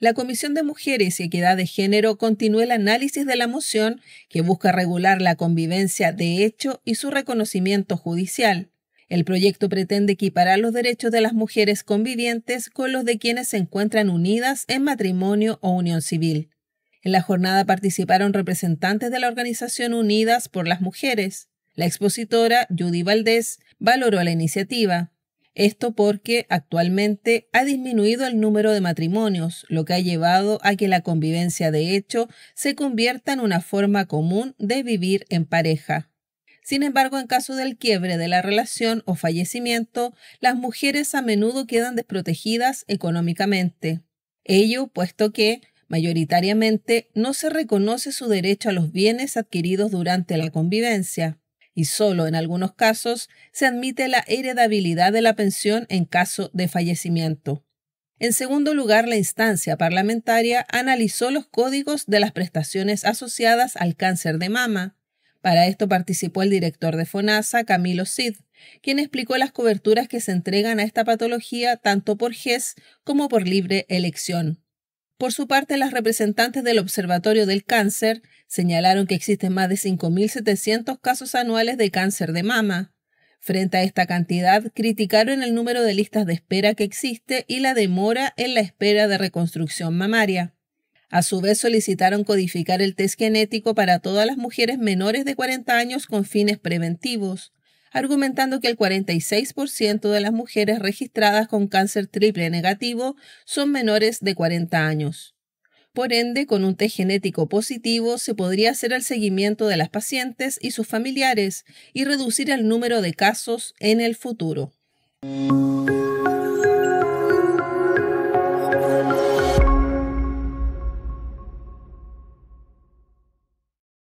la Comisión de Mujeres y Equidad de Género continúa el análisis de la moción que busca regular la convivencia de hecho y su reconocimiento judicial. El proyecto pretende equiparar los derechos de las mujeres convivientes con los de quienes se encuentran unidas en matrimonio o unión civil. En la jornada participaron representantes de la organización Unidas por las Mujeres. La expositora, Judy Valdés, valoró la iniciativa. Esto porque actualmente ha disminuido el número de matrimonios, lo que ha llevado a que la convivencia de hecho se convierta en una forma común de vivir en pareja. Sin embargo, en caso del quiebre de la relación o fallecimiento, las mujeres a menudo quedan desprotegidas económicamente. Ello puesto que, mayoritariamente, no se reconoce su derecho a los bienes adquiridos durante la convivencia y solo en algunos casos se admite la heredabilidad de la pensión en caso de fallecimiento. En segundo lugar, la instancia parlamentaria analizó los códigos de las prestaciones asociadas al cáncer de mama. Para esto participó el director de FONASA, Camilo Cid, quien explicó las coberturas que se entregan a esta patología tanto por GES como por libre elección. Por su parte, las representantes del Observatorio del Cáncer señalaron que existen más de 5.700 casos anuales de cáncer de mama. Frente a esta cantidad, criticaron el número de listas de espera que existe y la demora en la espera de reconstrucción mamaria. A su vez, solicitaron codificar el test genético para todas las mujeres menores de 40 años con fines preventivos argumentando que el 46% de las mujeres registradas con cáncer triple negativo son menores de 40 años. Por ende, con un test genético positivo se podría hacer el seguimiento de las pacientes y sus familiares y reducir el número de casos en el futuro.